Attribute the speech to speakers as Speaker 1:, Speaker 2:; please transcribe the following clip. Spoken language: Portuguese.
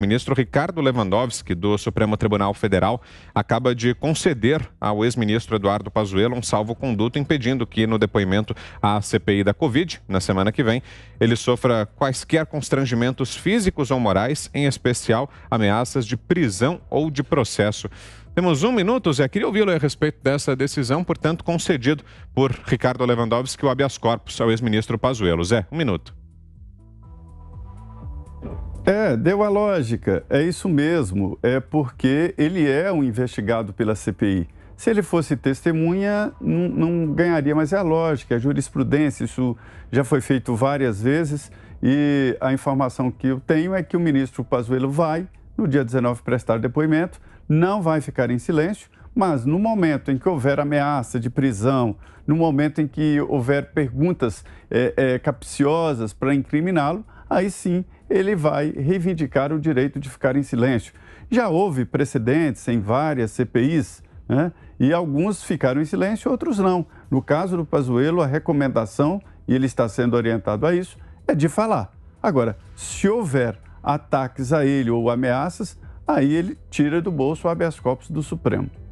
Speaker 1: ministro Ricardo Lewandowski, do Supremo Tribunal Federal, acaba de conceder ao ex-ministro Eduardo Pazuello um salvo-conduto, impedindo que, no depoimento à CPI da Covid, na semana que vem, ele sofra quaisquer constrangimentos físicos ou morais, em especial ameaças de prisão ou de processo. Temos um minuto, Zé. Queria ouvi-lo a respeito dessa decisão, portanto, concedido por Ricardo Lewandowski o habeas corpus ao ex-ministro Pazuello. Zé, um minuto.
Speaker 2: É, deu a lógica. É isso mesmo. É porque ele é um investigado pela CPI. Se ele fosse testemunha, não, não ganharia, mas é a lógica, é a jurisprudência, isso já foi feito várias vezes e a informação que eu tenho é que o ministro Pazuello vai, no dia 19, prestar depoimento, não vai ficar em silêncio, mas no momento em que houver ameaça de prisão, no momento em que houver perguntas é, é, capciosas para incriminá-lo, aí sim ele vai reivindicar o direito de ficar em silêncio. Já houve precedentes em várias CPIs, né? E alguns ficaram em silêncio, outros não. No caso do Pazuello, a recomendação, e ele está sendo orientado a isso, é de falar. Agora, se houver ataques a ele ou ameaças, aí ele tira do bolso o habeas corpus do Supremo.